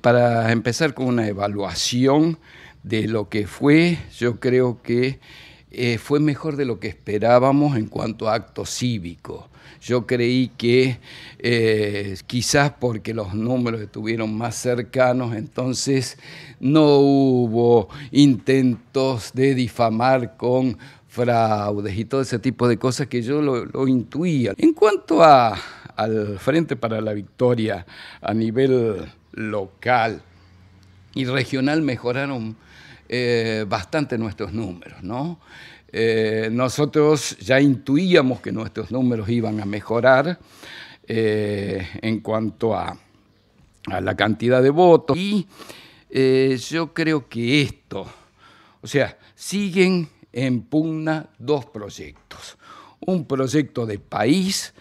Para empezar con una evaluación de lo que fue, yo creo que eh, fue mejor de lo que esperábamos en cuanto a acto cívico. Yo creí que eh, quizás porque los números estuvieron más cercanos, entonces no hubo intentos de difamar con fraudes y todo ese tipo de cosas que yo lo, intuía. En cuanto al Frente para la Victoria a nivel local y regional mejoraron eh, bastante nuestros números, ¿no? Eh, nosotros ya intuíamos que nuestros números iban a mejorar eh, en cuanto a, a, la cantidad de votos y yo creo que esto, o sea, siguen en pugna dos proyectos. Un proyecto de país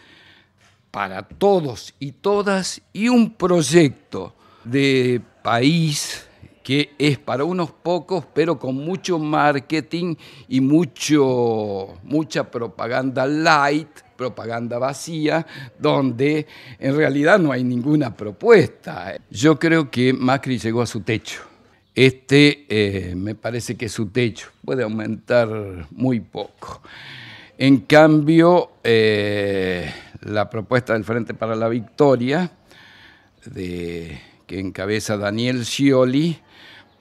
para todos y todas y un proyecto de país que es para unos pocos, pero con mucho marketing y mucho, mucha propaganda light, propaganda vacía, donde en realidad no hay ninguna propuesta. Yo creo que Macri llegó a su techo. Este eh, me parece que su techo, puede aumentar muy poco. En cambio, eh, la propuesta del Frente para la Victoria de que encabeza Daniel Scioli,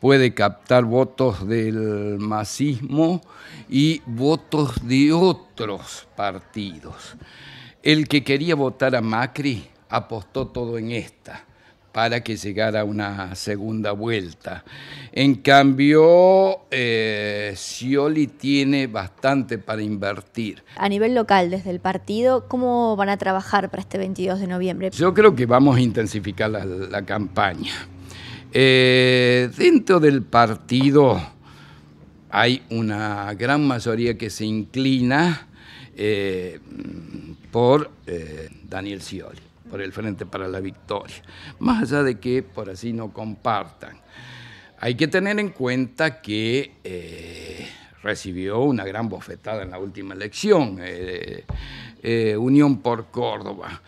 puede captar votos del masismo y votos de otros partidos. El que quería votar a Macri apostó todo en esta para que llegara una segunda vuelta. En cambio, eh, Scioli tiene bastante para invertir. A nivel local, desde el partido, ¿cómo van a trabajar para este 22 de noviembre? Yo creo que vamos a intensificar la, campaña. Eh, dentro del partido hay una gran mayoría que se inclina eh, por eh, Daniel Scioli, por el Frente para la Victoria, más allá de que por así no compartan. Hay que tener en cuenta que recibió una gran bofetada en la última elección, eh, eh, Unión por Córdoba.